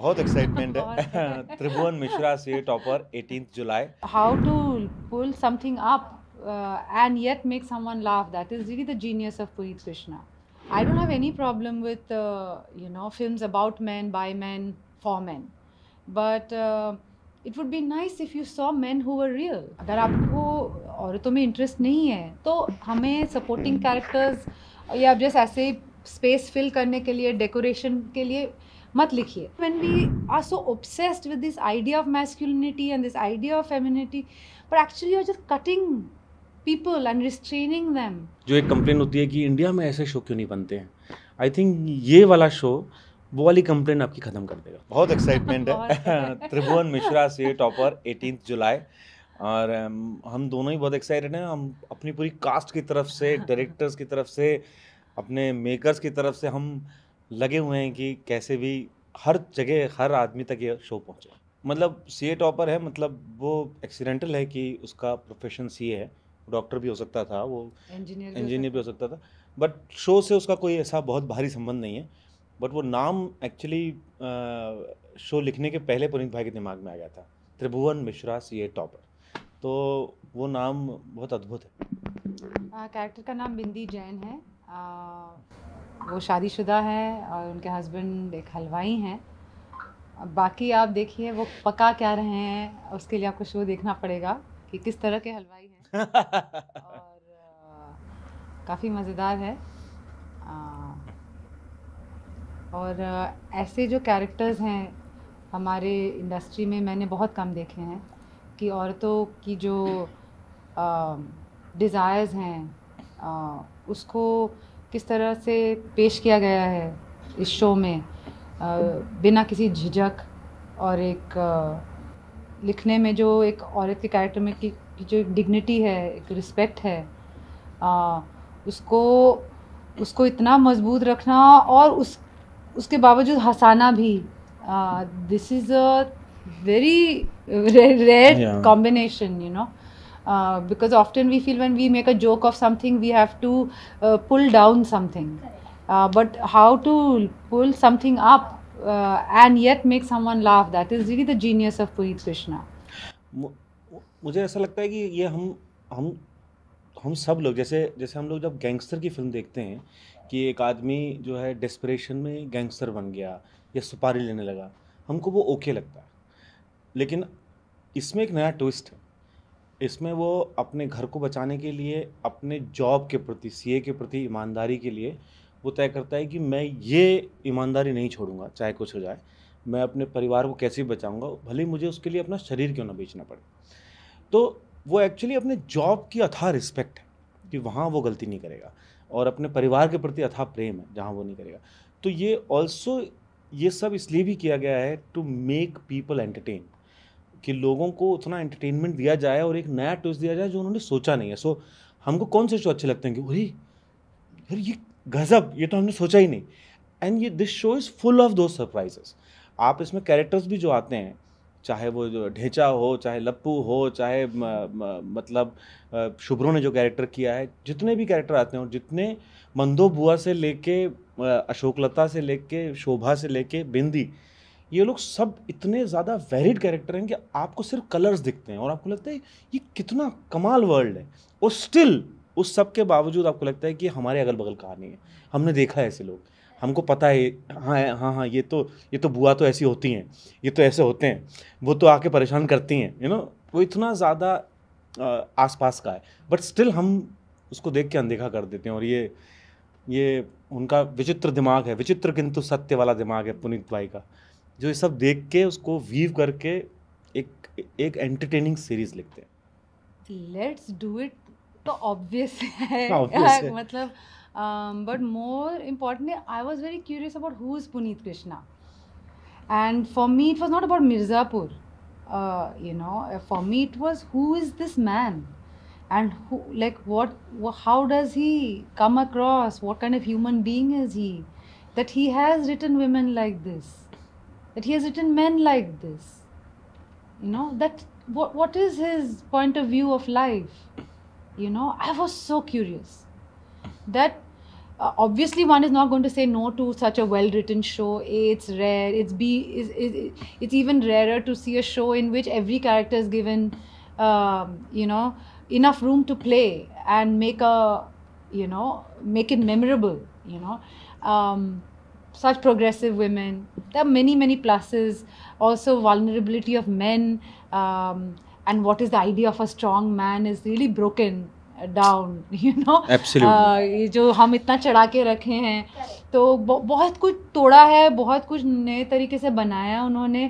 बहुत एक्साइटमेंट है त्रिभुवन मिश्रा से टॉपर 18 जुलाई how to pull something up and yet make someone laugh that is really the genius of Puneet Krishna I don't have any problem with you know films about men by men for men but it would be nice if you saw man who are real अगर आपको औरतों में interest नहीं है तो हमें supporting characters या just ऐसे स्पेस फिल करने के लिए डेकोरेशन के लिए मत लिखिए when we are so obsessed with this idea of masculinity and this idea of femininity पर actually are just cutting people and restraining them जो एक कंप्लेन होती है कि इंडिया में ऐसे शो क्यों नहीं बनते हैं आई थिंक ये वाला शो वो वाली कंप्लेन आपकी खत्म कर देगा बहुत एक्साइटमेंट है त्रिभुवन मिश्रा से टॉपर एटीन जुलाई और um, हम दोनों ही बहुत एक्साइटेड हैं हम अपनी पूरी कास्ट की तरफ से डायरेक्टर्स की तरफ से अपने मेकर्स की तरफ से हम लगे हुए हैं कि कैसे भी हर जगह हर आदमी तक ये शो पहुंचे मतलब सी ए टॉपर है मतलब वो एक्सीडेंटल है कि उसका प्रोफेशन सी ए है डॉक्टर भी हो सकता था वो इंजीनियर इंजीनियर भी हो सकता था बट शो से उसका कोई ऐसा बहुत भारी संबंध नहीं है बट वो नाम एक्चुअली शो लिखने के पहले पुनीत भाई के दिमाग में आ गया था त्रिभुवन मिश्रा सी ए टॉपर तो वो नाम बहुत अद्भुत है कैरेक्टर uh, का नाम बिंदी जैन है uh, वो शादीशुदा हैं और उनके हस्बैंड एक हलवाई हैं बाकी आप देखिए वो पका क्या रहे हैं उसके लिए आपको शो देखना पड़ेगा कि किस तरह के हलवाई हैं और काफ़ी मज़ेदार है आ, और ऐसे जो कैरेक्टर्स हैं हमारे इंडस्ट्री में मैंने बहुत कम देखे हैं कि औरतों की जो डिज़ायर्स हैं आ, उसको किस तरह से पेश किया गया है इस शो में बिना किसी झिझक और एक लिखने में जो एक औरत के कैरेक्टर में की जो एक डिग्निटी है एक रिस्पेक्ट है आ, उसको उसको इतना मजबूत रखना और उस उसके बावजूद हंसाना भी this is a very rare combination you know because often we feel when we make a joke of something we have to pull down something but how to pull something up and yet make someone laugh that is really the genius of Puri Krishna मुझे ऐसा लगता है कि ये हम हम हम सब लोग जैसे जैसे हम लोग जब गैंगस्टर की फिल्म देखते हैं कि एक आदमी जो है डेस्परेशन में गैंगस्टर बन गया या सुपारी लेने लगा हमको वो ओके लगता है लेकिन इसमें एक नया ट्विस्ट है इसमें वो अपने घर को बचाने के लिए अपने जॉब के प्रति सीए के प्रति ईमानदारी के लिए वो तय करता है कि मैं ये ईमानदारी नहीं छोड़ूंगा चाहे कुछ हो जाए मैं अपने परिवार को कैसे बचाऊंगा भले मुझे उसके लिए अपना शरीर क्यों ना बेचना पड़े तो वो एक्चुअली अपने जॉब की अथाह रिस्पेक्ट है कि वहाँ वो गलती नहीं करेगा और अपने परिवार के प्रति अथाह प्रेम है जहाँ वो नहीं करेगा तो ये ऑल्सो ये सब इसलिए भी किया गया है टू मेक पीपल एंटरटेन कि लोगों को उतना एंटरटेनमेंट दिया जाए और एक नया ट्विस्ट दिया जाए जो उन्होंने सोचा नहीं है सो हमको कौन से शो अच्छे लगते हैं कि अरे यार ये गज़ब ये तो हमने सोचा ही नहीं एंड ये this show is full of दो सरप्राइजेस आप इसमें कैरेक्टर्स भी जो आते हैं चाहे वो जो ढेंचा हो चाहे लप्पू हो चाहे म, म, मतलब शुभ्रो ने जो कैरेक्टर किया है जितने भी कैरेक्टर आते हैं और जितने मंदो बुआ से लेके अशोकलता से लेके शोभा से लेके बिंदी ये लोग सब इतने ज़्यादा वेरिड कैरेक्टर हैं कि आपको सिर्फ कलर्स दिखते हैं और आपको लगता है ये कितना कमाल वर्ल्ड है और स्टिल उस सब के बावजूद आपको लगता है कि हमारे अगल बगल कहानी है हमने देखा है ऐसे लोग हमको पता है हाँ हाँ हाँ ये तो ये तो बुआ तो ऐसी होती हैं ये तो ऐसे होते हैं वो तो आके परेशान करती हैं यू नो वो इतना ज़्यादा आसपास का है बट स्टिल हम उसको देख के अनदेखा कर देते हैं और ये ये उनका विचित्र दिमाग है विचित्र किंतु सत्य वाला दिमाग है पुनीत भाई का जो ये सब देख के उसको वीव करके एक एक एंटरटेनिंग सीरीज लिखते हैं लेट्स डू इट तो ऑब्वियस हाँ, है मतलब but more important I was very curious about who is Puneet Krishna and for me it was not about Mirzapur you know for me it was who is this man and like what how does he come across what kind of human being is he that he has written women like this that he has written men like this. You know, that what, what is his point of view of life? You know, I was so curious that uh, obviously one is not going to say no to such a well written show a it's rare it's b is it's, it's even rarer to see a show in which every character is given um, you know enough room to play and make a you know make it memorable you know um, such progressive women. There are many, many pluses. Also, vulnerability of men um, and what is the idea of a strong man is really broken down you know ये जो हम इतना चढ़ा के रखे हैं तो बहुत कुछ तोड़ा है बहुत कुछ नए तरीके से बनाया उन्होंने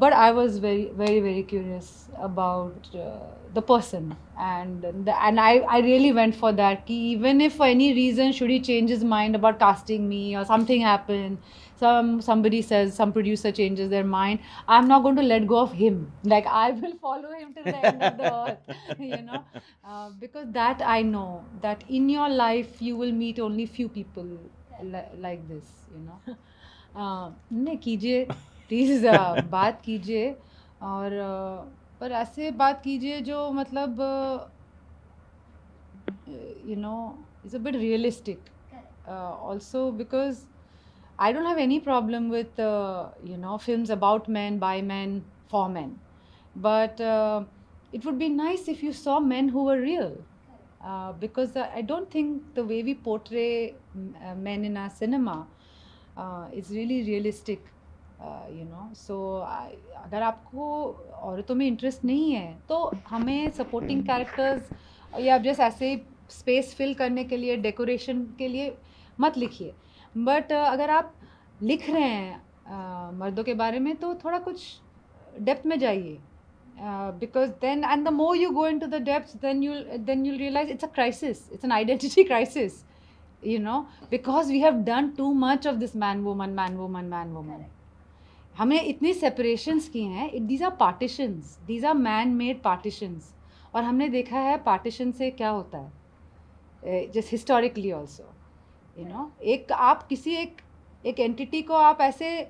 but I was very very very curious about the person and the, and I, I really went for that ki even if for any reason should he change his mind about casting me or something happen some somebody says some producer changes their mind i'm not going to let go of him like i will follow him to the end of the earth you know uh, because that i know that in your life you will meet only few people li- like this you know uh, नहीं कीजिए please uh, बात कीजिए और uh, पर ऐसे बात कीजिए जो मतलब you know is a bit realistic also because I don't have any problem with you know film about man by man for man but it would be nice if you saw man who are real because I don't think the way we portray man in our cinema is really realistic you know so अगर आपको औरतों में interest नहीं है तो हमें supporting characters या just ऐसे स्पेस फिल करने के लिए डेकोरेशन के लिए मत लिखिए बट uh, अगर आप लिख रहे हैं uh, मर्दों के बारे में तो थोड़ा कुछ डेप्थ में जाइए because then and the more you go in to the depth then you then you realise it's a crisis it's an identity crisis you know because we have done too much of this man woman man woman man woman हमने इतनी separations की हैं it these are partitions these are man made partitions और हमने देखा है partition से क्या होता है just historically also you know एक आप किसी एक एक एंटिटी को आप ऐसे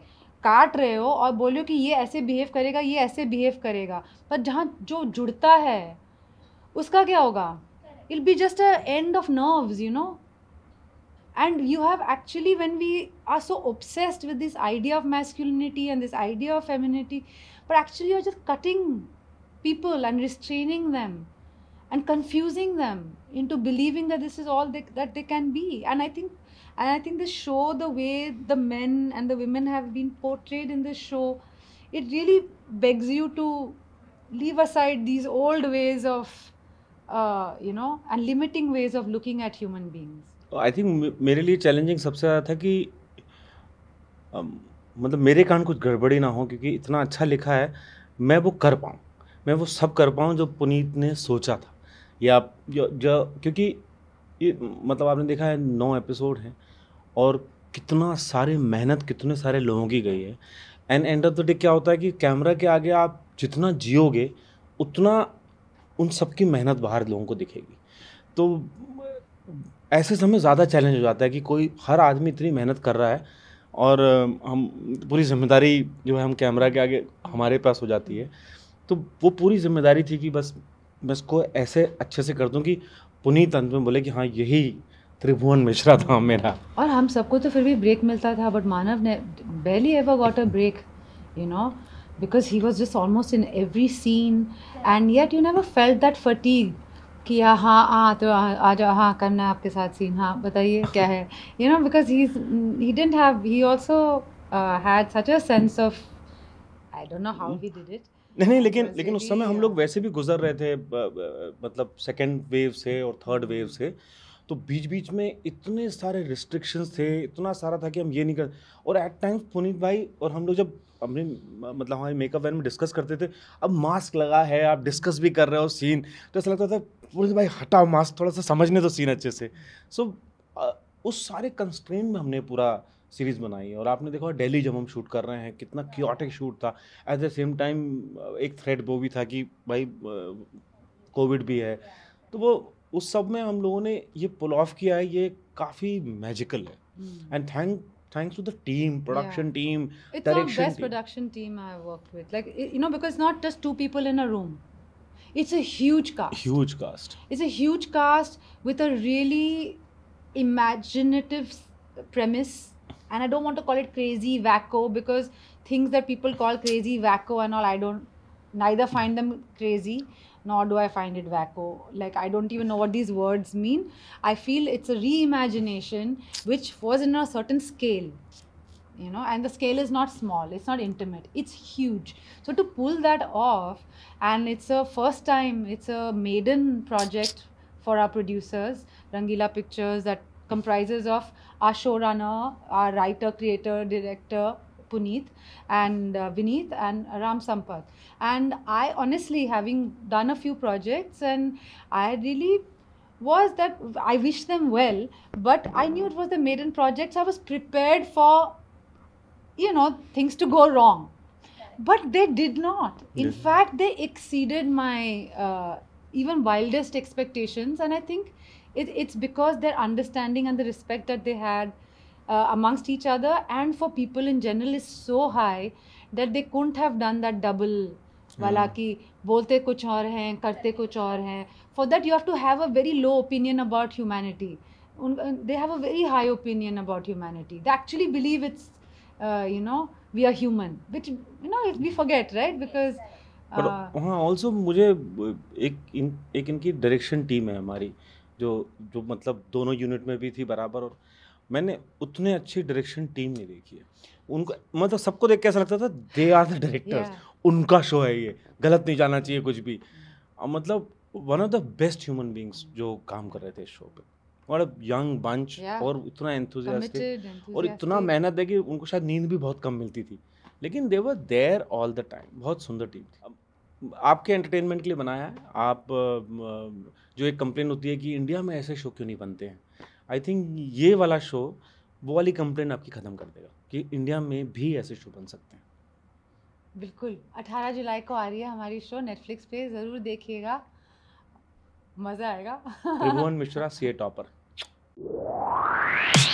काट रहे हो और बोलो कि ये ऐसे बिहेव करेगा ये ऐसे बिहेव करेगा पर जहाँ जो जुड़ता है उसका क्या होगा it be just a end of nerves you know and you have actually when we are so obsessed with this idea of masculinity and this idea of femininity but actually you're just cutting people and restraining them and confusing them into believing that this is all they, that they can be and i think and i think the show the way the men and the women have been portrayed in the show it really begs you to leave aside these old ways of uh, you know and limiting ways of looking at human beings I तो think मेरे लिए challenging सबसे ज़्यादा था कि मतलब मेरे कारण कुछ गड़बड़ी ना हो क्योंकि इतना अच्छा लिखा है मैं वो कर पाऊँ मैं वो सब कर पाऊँ जो पुनीत ने सोचा था या जो, जो क्योंकि ये मतलब आपने देखा है नौ एपिसोड हैं और कितना सारे मेहनत कितने सारे लोगों की गई है and end of the day क्या होता है कि कैमरा के आगे आप जितना जियोगे उतना उन सबकी मेहनत बाहर लोगों को दिखेगी तो ऐसे समय ज़्यादा चैलेंज हो जाता है कि कोई हर आदमी इतनी मेहनत कर रहा है और हम पूरी जिम्मेदारी जो है हम कैमरा के आगे हमारे पास हो जाती है तो वो पूरी जिम्मेदारी थी कि बस मैं इसको ऐसे अच्छे से कर दूँ कि पुनीत अंत में बोले कि हाँ यही त्रिभुवन मिश्रा था मेरा और हम सबको तो फिर भी ब्रेक मिलता था बट मानव ने barely ever got a break you know because he was just almost in every scene and yet you never felt that fatigue कि हाँ हाँ, हाँ तो आ जाओ हाँ करना है आपके साथ सीन हाँ बताइए क्या है you know because he he didn't have he also had such a sense of I don't know how he did it नहीं नहीं लेकिन लेकिन उस समय हम लोग uh, वैसे भी गुजर रहे थे मतलब सेकेंड वेव से और थर्ड वेव से तो बीच बीच में इतने सारे रिस्ट्रिक्शंस थे इतना सारा था कि हम ये नहीं कर और एट टाइम्स पुनीत भाई और हम लोग जब अपने मतलब हमारे मेकअप वैन में डिस्कस करते थे अब मास्क लगा है आप डिस्कस भी कर रहे हो सीन तो ऐसा लगता था पूरे भाई हटाओ मास्क थोड़ा सा समझने दो सीन अच्छे से सो so, उस सारे कंस्ट्रेन में हमने पूरा सीरीज़ बनाई है और आपने देखा डेली जब हम शूट कर रहे हैं कितना क्योटिक शूट था एट द सेम टाइम एक थ्रेड वो भी था कि भाई कोविड भी है तो वो उस सब में हम लोगों ने ये पुल ऑफ किया है ये काफ़ी मैजिकल है and hmm. Thank thanks to the team production yeah. team it's the our best team. production team i worked with like you know because it's not just two people in a room it's a huge cast huge cast it's a huge cast with a really imaginative premise and i don't want to call it crazy wacko because things that people call crazy wacko and all i don't neither find them crazy nor do I find it wacko. Like I don't even know what these words mean. I feel it's a reimagination which was in a certain scale. You know, and the scale is not small, it's not intimate, it's huge. So to pull that off, and it's a first time, it's a maiden project for our producers, Rangila Pictures, that comprises of our showrunner, our writer, creator, director, Puneet and uh, Vineet and Ram Sampath. And I honestly, having done a few projects, and I really was that I wish them well, but I knew it was the maiden projects. I was prepared for, you know, things to go wrong. But they did not. In fact, they exceeded my uh, even wildest expectations. And I think it, it's because their understanding and the respect that they had uh, amongst each other and for people in general is so high that they couldn't have done that double वाला कि बोलते कुछ और हैं करते कुछ और हैं for that you have to have a very low opinion about humanity they have a very high opinion about humanity they actually believe it's you know we are human which you know we forget right because हाँ also मुझे एक इन एक इनकी direction team है हमारी जो जो मतलब दोनों यूनिट में भी थी बराबर और मैंने उतने अच्छी डायरेक्शन टीम नहीं देखी है उनको मतलब सबको देख के ऐसा लगता था दे आर द डायरेक्टर्स उनका शो है ये गलत नहीं जाना चाहिए कुछ भी मतलब one of the best human beings जो काम कर रहे थे इस शो पे और यंग बंच और इतना एंथुजियास्टिक और इतना मेहनत है कि उनको शायद नींद भी बहुत कम मिलती थी लेकिन they were there all the time बहुत सुंदर टीम थी आपके एंटरटेनमेंट के लिए बनाया है आप जो एक कंप्लेन होती है कि इंडिया में ऐसे शो क्यों नहीं बनते हैं आई थिंक ये वाला शो वो वाली कंप्लेन आपकी ख़त्म कर देगा कि इंडिया में भी ऐसे शो बन सकते हैं बिल्कुल 18 जुलाई को आ रही है हमारी शो नेटफ्लिक्स पे ज़रूर देखिएगा मज़ा आएगा त्रिभुवन मिश्रा सी ए टॉपर